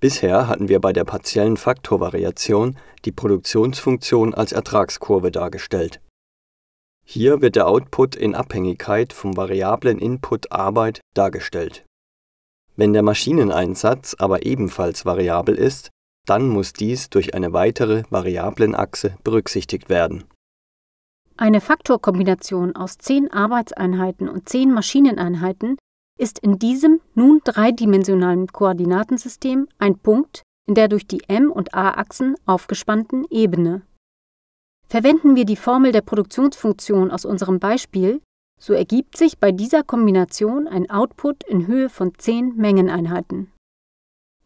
Bisher hatten wir bei der partiellen Faktorvariation die Produktionsfunktion als Ertragskurve dargestellt. Hier wird der Output in Abhängigkeit vom variablen Input Arbeit dargestellt. Wenn der Maschineneinsatz aber ebenfalls variabel ist, dann muss dies durch eine weitere Variablenachse berücksichtigt werden. Eine Faktorkombination aus 10 Arbeitseinheiten und 10 Maschineneinheiten ist in diesem nun dreidimensionalen Koordinatensystem ein Punkt in der durch die M- und A-Achsen aufgespannten Ebene. Verwenden wir die Formel der Produktionsfunktion aus unserem Beispiel, so ergibt sich bei dieser Kombination ein Output in Höhe von 10 Mengeneinheiten.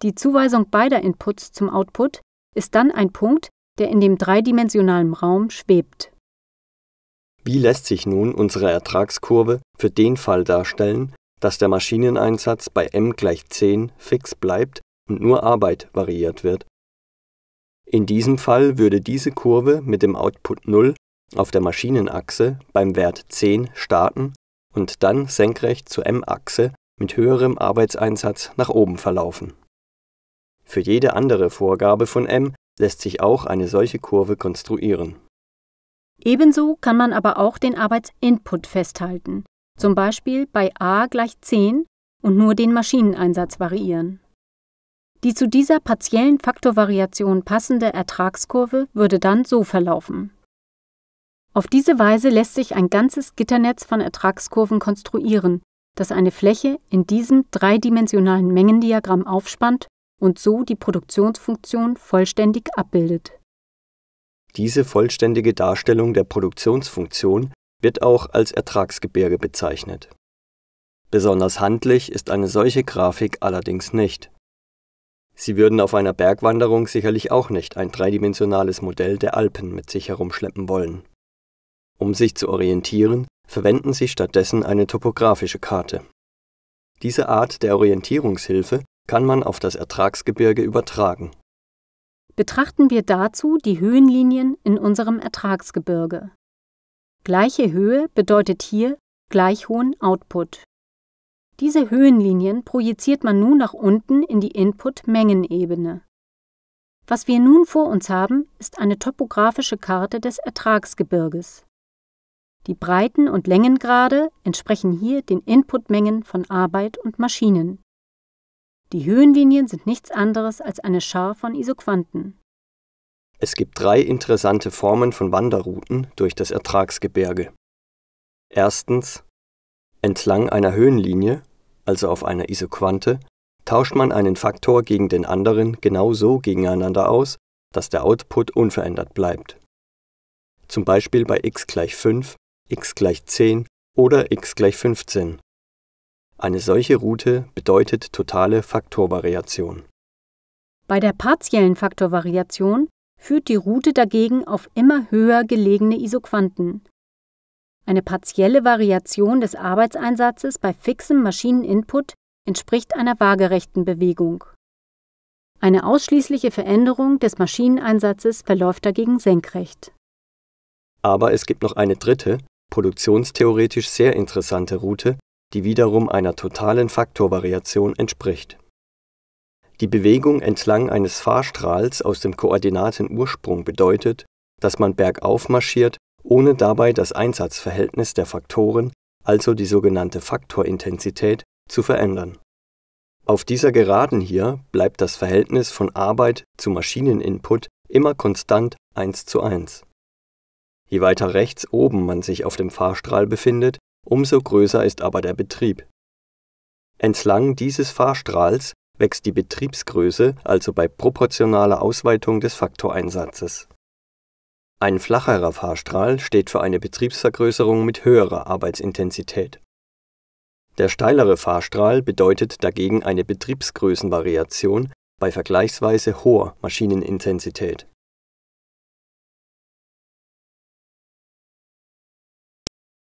Die Zuweisung beider Inputs zum Output ist dann ein Punkt, der in dem dreidimensionalen Raum schwebt. Wie lässt sich nun unsere Ertragskurve für den Fall darstellen, dass der Maschineneinsatz bei m gleich 10 fix bleibt und nur Arbeit variiert wird. In diesem Fall würde diese Kurve mit dem Output 0 auf der Maschinenachse beim Wert 10 starten und dann senkrecht zur m-Achse mit höherem Arbeitseinsatz nach oben verlaufen. Für jede andere Vorgabe von m lässt sich auch eine solche Kurve konstruieren. Ebenso kann man aber auch den Arbeitsinput festhalten zum Beispiel bei a gleich 10 und nur den Maschineneinsatz variieren. Die zu dieser partiellen Faktorvariation passende Ertragskurve würde dann so verlaufen. Auf diese Weise lässt sich ein ganzes Gitternetz von Ertragskurven konstruieren, das eine Fläche in diesem dreidimensionalen Mengendiagramm aufspannt und so die Produktionsfunktion vollständig abbildet. Diese vollständige Darstellung der Produktionsfunktion wird auch als Ertragsgebirge bezeichnet. Besonders handlich ist eine solche Grafik allerdings nicht. Sie würden auf einer Bergwanderung sicherlich auch nicht ein dreidimensionales Modell der Alpen mit sich herumschleppen wollen. Um sich zu orientieren, verwenden Sie stattdessen eine topografische Karte. Diese Art der Orientierungshilfe kann man auf das Ertragsgebirge übertragen. Betrachten wir dazu die Höhenlinien in unserem Ertragsgebirge. Gleiche Höhe bedeutet hier gleich hohen Output. Diese Höhenlinien projiziert man nun nach unten in die Input-Mengenebene. Was wir nun vor uns haben, ist eine topografische Karte des Ertragsgebirges. Die Breiten- und Längengrade entsprechen hier den Inputmengen von Arbeit und Maschinen. Die Höhenlinien sind nichts anderes als eine Schar von Isoquanten. Es gibt drei interessante Formen von Wanderrouten durch das Ertragsgebirge. Erstens Entlang einer Höhenlinie, also auf einer Isoquante, tauscht man einen Faktor gegen den anderen genau so gegeneinander aus, dass der Output unverändert bleibt. Zum Beispiel bei x gleich 5, x gleich 10 oder x gleich 15. Eine solche Route bedeutet totale Faktorvariation. Bei der partiellen Faktorvariation führt die Route dagegen auf immer höher gelegene Isoquanten. Eine partielle Variation des Arbeitseinsatzes bei fixem Maschineninput entspricht einer waagerechten Bewegung. Eine ausschließliche Veränderung des Maschineneinsatzes verläuft dagegen senkrecht. Aber es gibt noch eine dritte, produktionstheoretisch sehr interessante Route, die wiederum einer totalen Faktorvariation entspricht die Bewegung entlang eines Fahrstrahls aus dem Koordinatenursprung bedeutet, dass man bergauf marschiert, ohne dabei das Einsatzverhältnis der Faktoren, also die sogenannte Faktorintensität, zu verändern. Auf dieser Geraden hier bleibt das Verhältnis von Arbeit zu Maschineninput immer konstant 1 zu 1. Je weiter rechts oben man sich auf dem Fahrstrahl befindet, umso größer ist aber der Betrieb. Entlang dieses Fahrstrahls wächst die Betriebsgröße also bei proportionaler Ausweitung des Faktoreinsatzes. Ein flacherer Fahrstrahl steht für eine Betriebsvergrößerung mit höherer Arbeitsintensität. Der steilere Fahrstrahl bedeutet dagegen eine Betriebsgrößenvariation bei vergleichsweise hoher Maschinenintensität